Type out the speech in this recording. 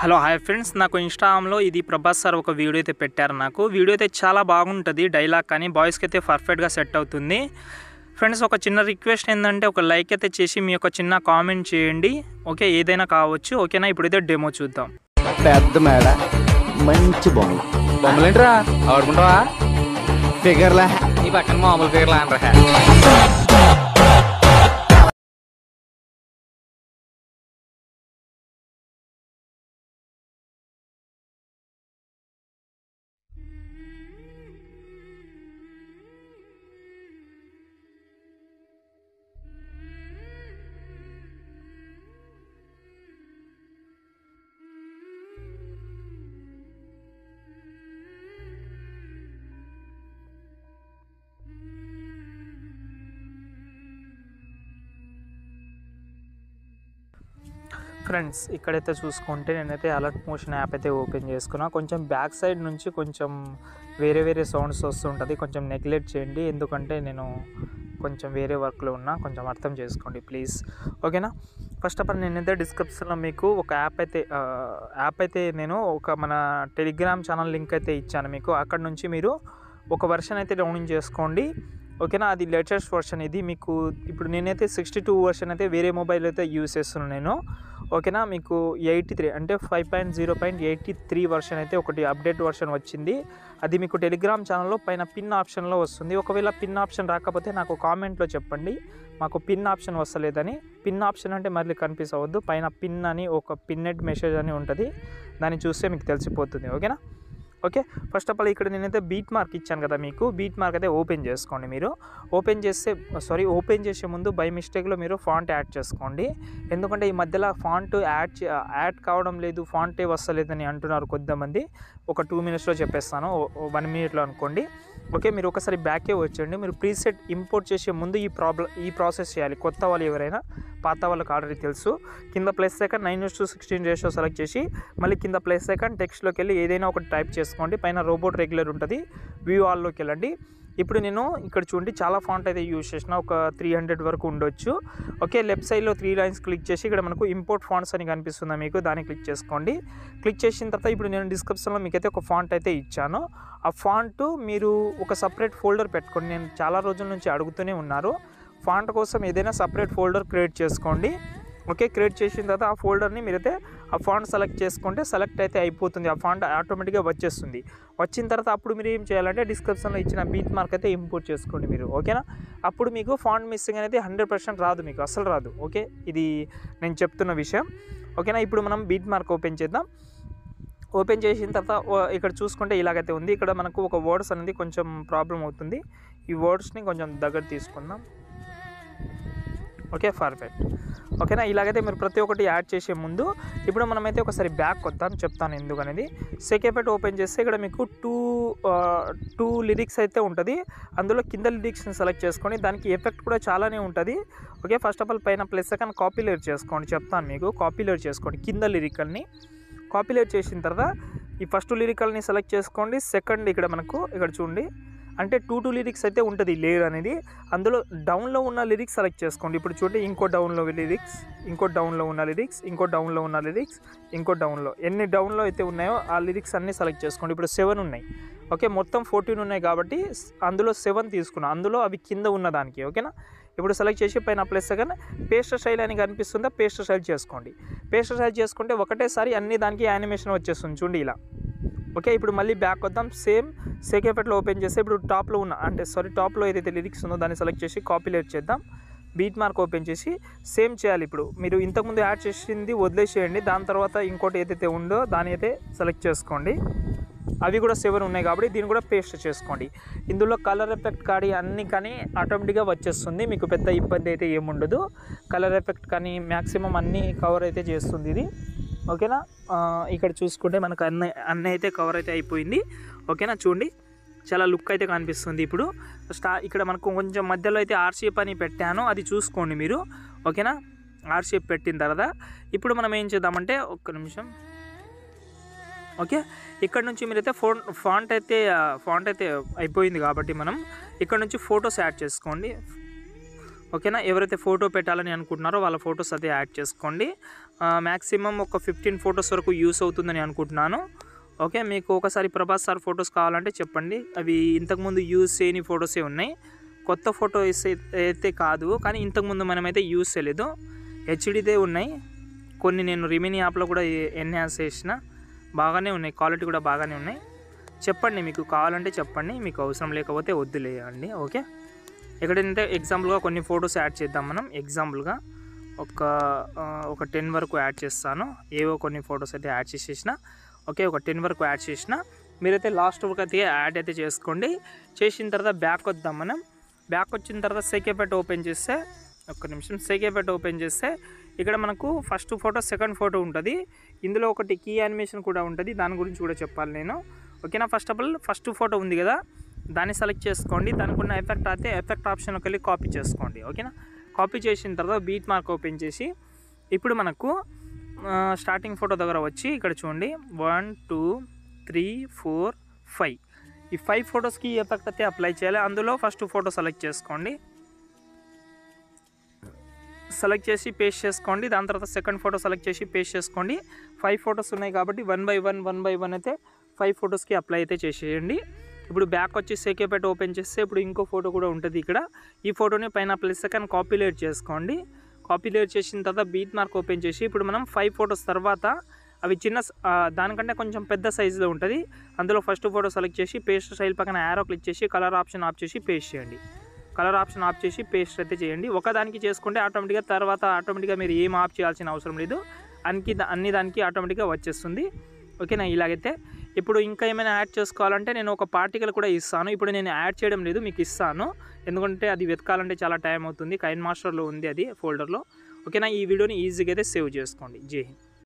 hello hi friends నాకు ఇన్స్టాగ్రామ్లో ఇది ప్రభాస్ సార్ ఒక వీడియో అయితే పెట్టారు నాకు వీడియో అయితే చాలా బాగుంటుంది డైలాగ్ కానీ బాయ్స్కి అయితే పర్ఫెక్ట్గా సెట్ అవుతుంది ఫ్రెండ్స్ ఒక చిన్న రిక్వెస్ట్ ఏంటంటే ఒక లైక్ అయితే చేసి మీ యొక్క చిన్న కామెంట్ చేయండి ఓకే ఏదైనా కావచ్చు ఓకేనా ఇప్పుడు అయితే డెమో చూద్దాం పెద్ద మేడ మంచి బొమ్మలు ఫిగర్లా ఈ పక్కన మామూలు ఫిగర్లా ఫ్రెండ్స్ ఇక్కడైతే చూసుకుంటే నేనైతే అలర్ట్ మోషన్ యాప్ అయితే ఓపెన్ చేసుకున్నా కొంచెం బ్యాక్ సైడ్ నుంచి కొంచెం వేరే వేరే సౌండ్స్ వస్తుంటుంది కొంచెం నెగ్లెక్ట్ చేయండి ఎందుకంటే నేను కొంచెం వేరే వర్క్లో ఉన్నా కొంచెం అర్థం చేసుకోండి ప్లీజ్ ఓకేనా ఫస్ట్ ఆఫ్ ఆల్ నేనైతే డిస్క్రిప్షన్లో మీకు ఒక యాప్ అయితే యాప్ అయితే నేను ఒక మన టెలిగ్రామ్ ఛానల్ లింక్ అయితే ఇచ్చాను మీకు అక్కడ నుంచి మీరు ఒక వర్షన్ అయితే డౌన్లోడ్ చేసుకోండి ఓకేనా అది లేటెస్ట్ వర్షన్ ఇది మీకు ఇప్పుడు నేనైతే సిక్స్టీ టూ వర్షన్ అయితే వేరే మొబైల్ అయితే యూస్ చేస్తున్నాను నేను ఓకేనా మీకు ఎయిటీ త్రీ అంటే five point zero point eighty three version అయితే ఒకటి అప్డేట్ వర్షన్ వచ్చింది అది మీకు టెలిగ్రామ్ ఛానల్లో పైన పిన్ ఆప్షన్లో వస్తుంది ఒకవేళ పిన్ ఆప్షన్ రాకపోతే నాకు కామెంట్లో చెప్పండి మాకు పిన్ ఆప్షన్ వస్తలేదని పిన్ ఆప్షన్ అంటే మళ్ళీ కన్ఫ్యూజ్ అవ్వద్దు పైన పిన్ అని ఒక పిన్నెడ్ మెసేజ్ అని ఉంటుంది దాన్ని చూస్తే మీకు తెలిసిపోతుంది ఓకేనా ఓకే ఫస్ట్ ఆఫ్ ఆల్ ఇక్కడ నేనైతే బీట్ మార్క్ ఇచ్చాను కదా మీకు బీట్ మార్క్ అయితే ఓపెన్ చేసుకోండి మీరు ఓపెన్ చేస్తే సారీ ఓపెన్ చేసే ముందు బై మిస్టేక్లో మీరు ఫాంట్ యాడ్ చేసుకోండి ఎందుకంటే ఈ మధ్యలో ఫాంట్ యాడ్ యాడ్ కావడం లేదు ఫాంటే వస్తలేదని అంటున్నారు కొద్దిమంది ఒక టూ మినిట్స్లో చెప్పేస్తాను వన్ మినిట్లో అనుకోండి ఓకే మీరు ఒకసారి బ్యాకే వచ్చేయండి మీరు ప్రీసెట్ ఇంపోర్ట్ చేసే ముందు ఈ ప్రాబ్లం ఈ ప్రాసెస్ చేయాలి కొత్త వాళ్ళు ఎవరైనా పాత వాళ్ళకి ఆల్రెడీ తెలుసు కింద plus second nine to sixteen ratio select చేసి మళ్ళీ కింద ప్లస్ సెకండ్ టెక్స్ట్లోకి వెళ్ళి ఏదైనా ఒకటి టైప్ చేసుకోండి పైన రోబోట్ రెగ్యులర్ ఉంటుంది వ్యూ ఆల్లోకి వెళ్ళండి ఇప్పుడు నేను ఇక్కడ చూడండి చాలా ఫాంట్ అయితే యూజ్ చేసిన ఒక త్రీ హండ్రెడ్ వరకు ఉండొచ్చు ఓకే లెఫ్ట్ సైడ్లో త్రీ లైన్స్ క్లిక్ చేసి ఇక్కడ మనకు ఇంపోర్ట్ ఫాంట్స్ అని కనిపిస్తుంది మీకు దాన్ని క్లిక్ చేసుకోండి క్లిక్ చేసిన తర్వాత ఇప్పుడు నేను డిస్క్రిప్షన్లో మీకైతే ఒక ఫాంట్ అయితే ఇచ్చాను ఆ ఫాంట్ మీరు ఒక సపరేట్ ఫోల్డర్ పెట్టుకోండి నేను చాలా రోజుల నుంచి అడుగుతూనే ఉన్నారు ఫాంట్ కోసం ఏదైనా సపరేట్ ఫోల్డర్ క్రియేట్ చేసుకోండి ఓకే క్రియేట్ చేసిన తర్వాత ఆ ఫోల్డర్ని మీరైతే ఆ ఫాంట్ సెలెక్ట్ చేసుకుంటే సెలెక్ట్ అయితే అయిపోతుంది ఆ ఫాంట్ ఆటోమేటిక్గా వచ్చేస్తుంది వచ్చిన తర్వాత అప్పుడు మీరు ఏం చేయాలంటే డిస్క్రిప్షన్లో ఇచ్చిన బీట్ మార్క్ అయితే ఇంపోర్ట్ చేసుకోండి మీరు ఓకేనా అప్పుడు మీకు ఫాంట్ మిస్సింగ్ అనేది హండ్రెడ్ పర్సెంట్ రాదు మీకు అసలు రాదు ఓకే ఇది నేను చెప్తున్న విషయం ఓకేనా ఇప్పుడు మనం బీట్ మార్క్ ఓపెన్ చేద్దాం ఓపెన్ చేసిన తర్వాత ఇక్కడ చూసుకుంటే ఇలాగైతే ఉంది ఇక్కడ మనకు ఒక వర్డ్స్ అనేది కొంచెం ప్రాబ్లం అవుతుంది ఈ వర్డ్స్ని కొంచెం దగ్గర తీసుకుందాం ఓకే పర్ఫెక్ట్ ఓకేనా ఇలాగైతే మీరు ప్రతి ఒక్కటి యాడ్ చేసే ముందు ఇప్పుడు మనమైతే ఒకసారి బ్యాక్ వద్దాం చెప్తాను ఎందుకనేది సెకెపెట్ ఓపెన్ చేస్తే ఇక్కడ మీకు టూ టూ లిరిక్స్ అయితే ఉంటుంది అందులో కింద లిరిక్స్ని సెలెక్ట్ చేసుకొని దానికి ఎఫెక్ట్ కూడా చాలానే ఉంటుంది ఓకే ఫస్ట్ ఆఫ్ ఆల్ పైన ప్లస్ సెకండ్ కాపీలేట్ చేసుకోండి చెప్తాను మీకు కాపీలేట్ చేసుకోండి కింద లిరికల్ని కాపీలేట్ చేసిన తర్వాత ఈ ఫస్ట్ లిరికల్ని సెలెక్ట్ చేసుకోండి సెకండ్ ఇక్కడ మనకు ఇక్కడ చూడండి అంటే టూ టూ లిరిక్స్ అయితే ఉంటుంది లేయర్ అనేది అందులో డౌన్లో ఉన్న లిరిక్స్ సెలెక్ట్ చేసుకోండి ఇప్పుడు చూడండి ఇంకో డౌన్లో లిరిక్స్ ఇంకో డౌన్లో ఉన్న లిరిక్స్ ఇంకో డౌన్లో ఉన్న లిరిక్స్ ఇంకో డౌన్లో ఎన్ని డౌన్లో అయితే ఉన్నాయో ఆ లిరిక్స్ అన్నీ సెలెక్ట్ చేసుకోండి ఇప్పుడు సెవెన్ ఉన్నాయి ఓకే మొత్తం ఫోర్టీన్ ఉన్నాయి కాబట్టి అందులో సెవెన్ తీసుకున్నా అందులో అవి కింద ఉన్న దానికి ఓకేనా ఇప్పుడు సెలెక్ట్ చేసి పైన ప్లస్ కానీ పేస్ట్ స్టైల్ అని కనిపిస్తుందా పేస్ట్ స్టైల్ చేసుకోండి పేస్ట్ స్టైల్ చేసుకుంటే ఒకటేసారి అన్ని దానికి యానిమేషన్ వచ్చేస్తుంది చూడండి ఇలా ఓకే ఇప్పుడు మళ్ళీ బ్యాక్ వద్దాం సేమ్ సేకేపేటలో ఓపెన్ చేస్తే ఇప్పుడు టాప్లో ఉన్న అంటే సారీ టాప్లో ఏదైతే లిరిక్స్ ఉందో దాన్ని సెలెక్ట్ చేసి కాపీలేట్ చేద్దాం బీట్ మార్క్ ఓపెన్ చేసి సేమ్ చేయాలి ఇప్పుడు మీరు ఇంతకుముందు యాడ్ చేసింది వదిలేసేయండి దాని తర్వాత ఇంకోటి ఏదైతే ఉందో దాని అయితే సెలెక్ట్ చేసుకోండి అవి కూడా సెవెన్ ఉన్నాయి కాబట్టి దీన్ని కూడా పేస్ట్ చేసుకోండి ఇందులో కలర్ ఎఫెక్ట్ కానీ అన్ని కానీ ఆటోమేటిక్గా వచ్చేస్తుంది మీకు పెద్ద ఇబ్బంది అయితే ఏముండదు కలర్ ఎఫెక్ట్ కానీ మ్యాక్సిమం అన్నీ కవర్ అయితే చేస్తుంది ఇది ఓకేనా ఇక్కడ చూసుకుంటే మనకు అన్నీ అన్నీ అయితే కవర్ అయితే అయిపోయింది ఓకేనా చూడండి చాలా లుక్ అయితే కనిపిస్తుంది ఇప్పుడు స్టా ఇక్కడ మనకు కొంచెం మధ్యలో అయితే ఆర్షేప్ అని పెట్టాను అది చూసుకోండి మీరు ఓకేనా ఆర్షేప్ పెట్టిన తర్వాత ఇప్పుడు మనం ఏం చేద్దామంటే ఒక్క నిమిషం ఓకే ఇక్కడ నుంచి మీరైతే ఫోన్ ఫాంట్ అయితే ఫాంట్ అయితే అయిపోయింది కాబట్టి మనం ఇక్కడ నుంచి ఫొటోస్ యాడ్ చేసుకోండి ఓకేనా ఎవరైతే ఫోటో పెట్టాలని అనుకుంటున్నారో వాళ్ళ ఫొటోస్ అదే యాడ్ చేసుకోండి మ్యాక్సిమం ఒక ఫిఫ్టీన్ ఫొటోస్ వరకు యూస్ అవుతుందని అనుకుంటున్నాను ఓకే మీకు ఒకసారి ప్రభాస్ సార్ ఫొటోస్ కావాలంటే చెప్పండి అవి ఇంతకుముందు యూజ్ చేయని ఫొటోసే ఉన్నాయి కొత్త ఫోటో అయితే కాదు కానీ ఇంతకుముందు మనమైతే యూజ్ చేయలేదు హెచ్డిదే ఉన్నాయి కొన్ని నేను రిమినీ యాప్లో కూడా ఎన్హాన్స్ చేసిన బాగానే ఉన్నాయి క్వాలిటీ కూడా బాగానే ఉన్నాయి చెప్పండి మీకు కావాలంటే చెప్పండి మీకు అవసరం లేకపోతే వద్దులేయండి ఓకే ఎక్కడైతే ఎగ్జాంపుల్గా కొన్ని ఫొటోస్ యాడ్ చేద్దాం మనం ఎగ్జాంపుల్గా ఒక ఒక టెన్ వరకు యాడ్ చేస్తాను ఏవో కొన్ని ఫొటోస్ అయితే యాడ్ చేసేసిన ఓకే ఒక టెన్ వరకు యాడ్ చేసిన మీరైతే లాస్ట్ వరకు అయితే యాడ్ అయితే చేసుకోండి చేసిన తర్వాత బ్యాక్ వద్దాం మనం బ్యాక్ వచ్చిన తర్వాత సేకేపేట ఓపెన్ చేస్తే ఒక్క నిమిషం సేకేపేట ఓపెన్ చేస్తే ఇక్కడ మనకు ఫస్ట్ ఫోటో సెకండ్ ఫోటో ఉంటుంది ఇందులో ఒకటి కీ యానిమేషన్ కూడా ఉంటుంది దాని గురించి కూడా చెప్పాలి నేను ఓకేనా first of all first photo ఉంది కదా దాన్ని సెలెక్ట్ చేసుకోండి దానికి ఉన్న ఎఫెక్ట్ అయితే ఎఫెక్ట్ ఆప్షన్కి వెళ్ళి కాపీ చేసుకోండి ఓకేనా కాపీ చేసిన తర్వాత బీట్ మార్క్ ఓపెన్ చేసి ఇప్పుడు మనకు స్టార్టింగ్ ఫోటో దగ్గర వచ్చి ఇక్కడ చూడండి one two three four five ఈ ఫైవ్ ఫొటోస్కి ఎఫెక్ట్ అయితే అప్లై చేయాలి అందులో ఫస్ట్ ఫోటో సెలెక్ట్ చేసుకోండి సెలెక్ట్ చేసి పేస్ట్ చేసుకోండి దాని తర్వాత సెకండ్ ఫోటో సెలెక్ట్ చేసి పేస్ట్ చేసుకోండి ఫైవ్ ఫొటోస్ ఉన్నాయి కాబట్టి one by one one by one అయితే ఫైవ్ ఫొటోస్కి అప్లై అయితే చేసేయండి ఇప్పుడు బ్యాక్ వచ్చి సేకేపేట ఓపెన్ చేస్తే ఇప్పుడు ఇంకో ఫోటో కూడా ఉంటుంది ఇక్కడ ఈ ఫోటోని పైన ప్లస్ సెకండ్ కాపీలేట్ చేసుకోండి కాపీలేట్ చేసిన తర్వాత బీట్ మార్క్ ఓపెన్ చేసి ఇప్పుడు మనం ఫైవ్ ఫొటోస్ తర్వాత అవి చిన్న దానికంటే కొంచెం పెద్ద సైజులో ఉంటుంది అందులో ఫస్ట్ ఫోటో సెలెక్ట్ చేసి పేస్ట్ స్టైల్ పక్కన యారో క్లిక్ చేసి కలర్ ఆప్షన్ ఆఫ్ చేసి పేస్ట్ చేయండి కలర్ ఆప్షన్ ఆఫ్ చేసి పేస్ట్ అయితే చేయండి ఒకదానికి చేసుకుంటే ఆటోమేటిక్గా తర్వాత ఆటోమేటిక్గా మీరు ఏం ఆఫ్ చేయాల్సిన అవసరం లేదు అన్ని అన్ని దానికి ఆటోమేటిక్గా వచ్చేస్తుంది ఓకేనా ఇలాగైతే ఇప్పుడు ఇంకా ఏమైనా యాడ్ చేసుకోవాలంటే నేను ఒక పార్టికల్ కూడా ఇస్తాను ఇప్పుడు నేను యాడ్ చేయడం లేదు మీకు ఇస్తాను ఎందుకంటే అది వెతకాలంటే చాలా టైం అవుతుంది కైన్ మాస్టర్లో ఉంది అది ఫోల్డర్లో ఓకేనా ఈ వీడియోని ఈజీగా అయితే సేవ్ చేసుకోండి జై హింద్